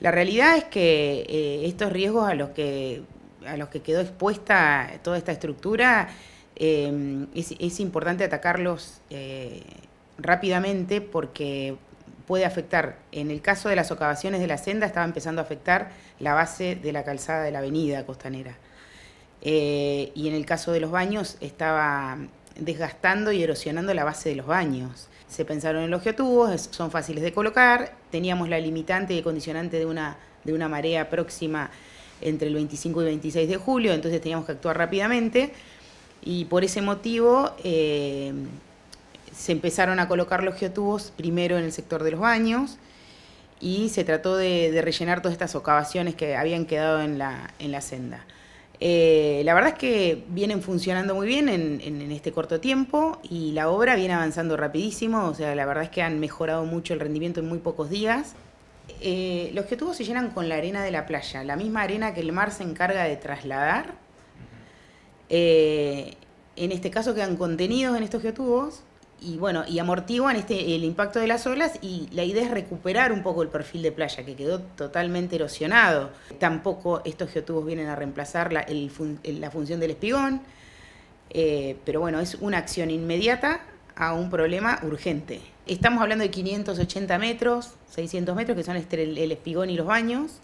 La realidad es que eh, estos riesgos a los que, a los que quedó expuesta toda esta estructura em, es, importante atacarlos eh, rápidamente porque puede afectar, en el caso de las socavaciones de la senda, estaba empezando a afectar la base de la calzada de la avenida costanera. Eh, y en el caso de los baños, estaba desgastando y erosionando la base de los baños. Se pensaron en los geotubos, son fáciles de colocar, teníamos la limitante y condicionante de una, de una marea próxima entre el 25 y 26 de julio, entonces teníamos que actuar rápidamente y por ese motivo eh, se empezaron a colocar los geotubos primero en el sector de los baños y se trató de, rellenar todas estas ocavaciones que habían quedado en la, en la senda. Eh, la verdad es que vienen funcionando muy bien en, este corto tiempo y la obra viene avanzando rapidísimo, o sea, la verdad es que han mejorado mucho el rendimiento en muy pocos días. Eh, los geotubos se llenan con la arena de la playa, la misma arena que el mar se encarga de trasladar. Eh, en este caso quedan contenidos en estos geotubos y bueno, y amortiguan este, el impacto de las olas y la idea es recuperar un poco el perfil de playa que quedó totalmente erosionado. Tampoco estos geotubos vienen a reemplazar la, la función del espigón, eh, pero bueno, es una acción inmediata a un problema urgente. Estamos hablando de 580 metros, 600 metros, que son este, el espigón y los baños.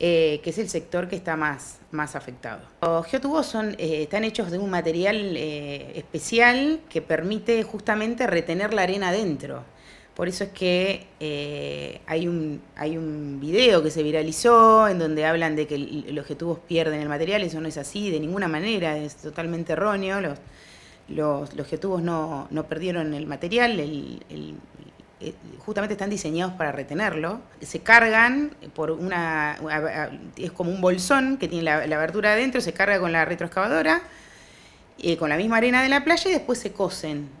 Eh, que es el sector que está más, más afectado. Los geotubos son, eh, están hechos de un material eh, especial que permite justamente retener la arena dentro, Por eso es que hay, un, hay un video que se viralizó en donde hablan de que los geotubos pierden el material, eso no es así de ninguna manera, es totalmente erróneo. Los, los, geotubos no, perdieron el material, el eh, justamente están diseñados para retenerlo. Se cargan por una, es como un bolsón que tiene la, abertura adentro, se carga con la retroexcavadora, eh, con la misma arena de la playa y después se cosen.